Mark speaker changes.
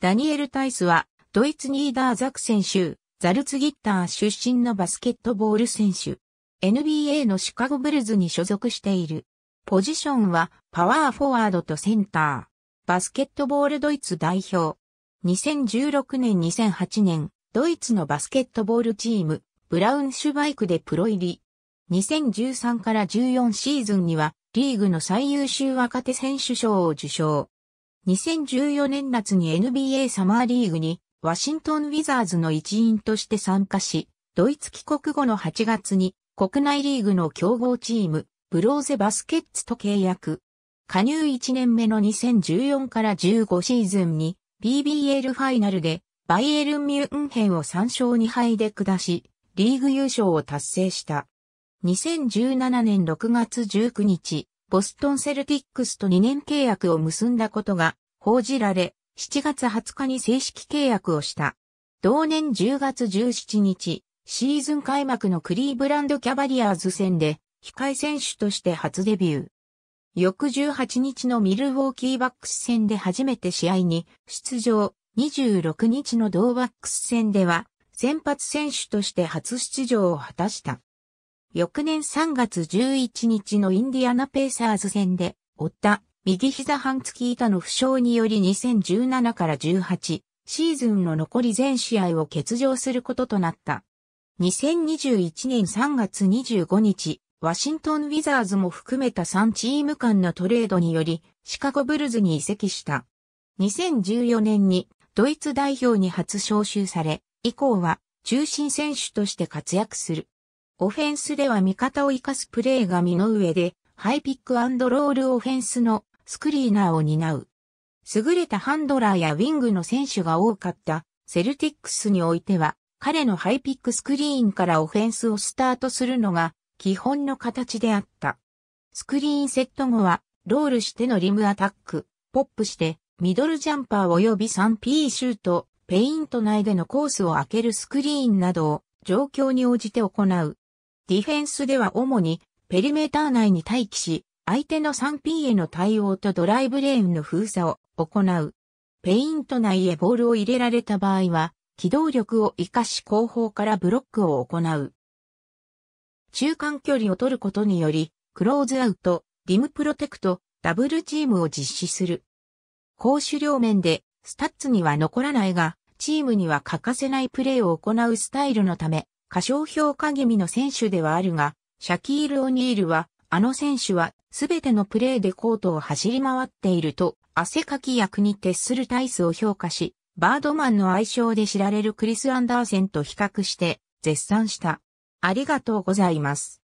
Speaker 1: ダニエル・タイスは、ドイツニーダーザク選手、ザルツギッター出身のバスケットボール選手。NBA のシカゴブルズに所属している。ポジションは、パワーフォワードとセンター。バスケットボールドイツ代表。2016年2008年、ドイツのバスケットボールチーム、ブラウンシュバイクでプロ入り。2013から14シーズンには、リーグの最優秀若手選手賞を受賞。2014年夏に NBA サマーリーグにワシントン・ウィザーズの一員として参加し、ドイツ帰国後の8月に国内リーグの競合チーム、ブローゼバスケッツと契約。加入1年目の2014から15シーズンに BBL ファイナルでバイエルン・ミュンヘンを3勝2敗で下し、リーグ優勝を達成した。2017年6月19日、ボストンセルティックスと2年契約を結んだことが報じられ、7月20日に正式契約をした。同年10月17日、シーズン開幕のクリーブランドキャバリアーズ戦で、控え選手として初デビュー。翌18日のミルウォーキーバックス戦で初めて試合に出場。26日の同バックス戦では、先発選手として初出場を果たした。翌年3月11日のインディアナペーサーズ戦で、負った右膝半月板の負傷により2017から18シーズンの残り全試合を欠場することとなった。2021年3月25日、ワシントン・ウィザーズも含めた3チーム間のトレードにより、シカゴ・ブルズに移籍した。2014年にドイツ代表に初招集され、以降は中心選手として活躍する。オフェンスでは味方を生かすプレーが身の上で、ハイピックロールオフェンスのスクリーナーを担う。優れたハンドラーやウィングの選手が多かったセルティックスにおいては、彼のハイピックスクリーンからオフェンスをスタートするのが基本の形であった。スクリーンセット後は、ロールしてのリムアタック、ポップして、ミドルジャンパー及び 3P シュート、ペイント内でのコースを開けるスクリーンなどを状況に応じて行う。ディフェンスでは主にペリメーター内に待機し、相手の 3P への対応とドライブレーンの封鎖を行う。ペイント内へボールを入れられた場合は、機動力を活かし後方からブロックを行う。中間距離を取ることにより、クローズアウト、リムプロテクト、ダブルチームを実施する。攻守両面で、スタッツには残らないが、チームには欠かせないプレーを行うスタイルのため、過小評価気味の選手ではあるが、シャキール・オニールは、あの選手はすべてのプレーでコートを走り回っていると、汗かき役に徹するタイスを評価し、バードマンの愛称で知られるクリス・アンダーセンと比較して、絶賛した。ありがとうございます。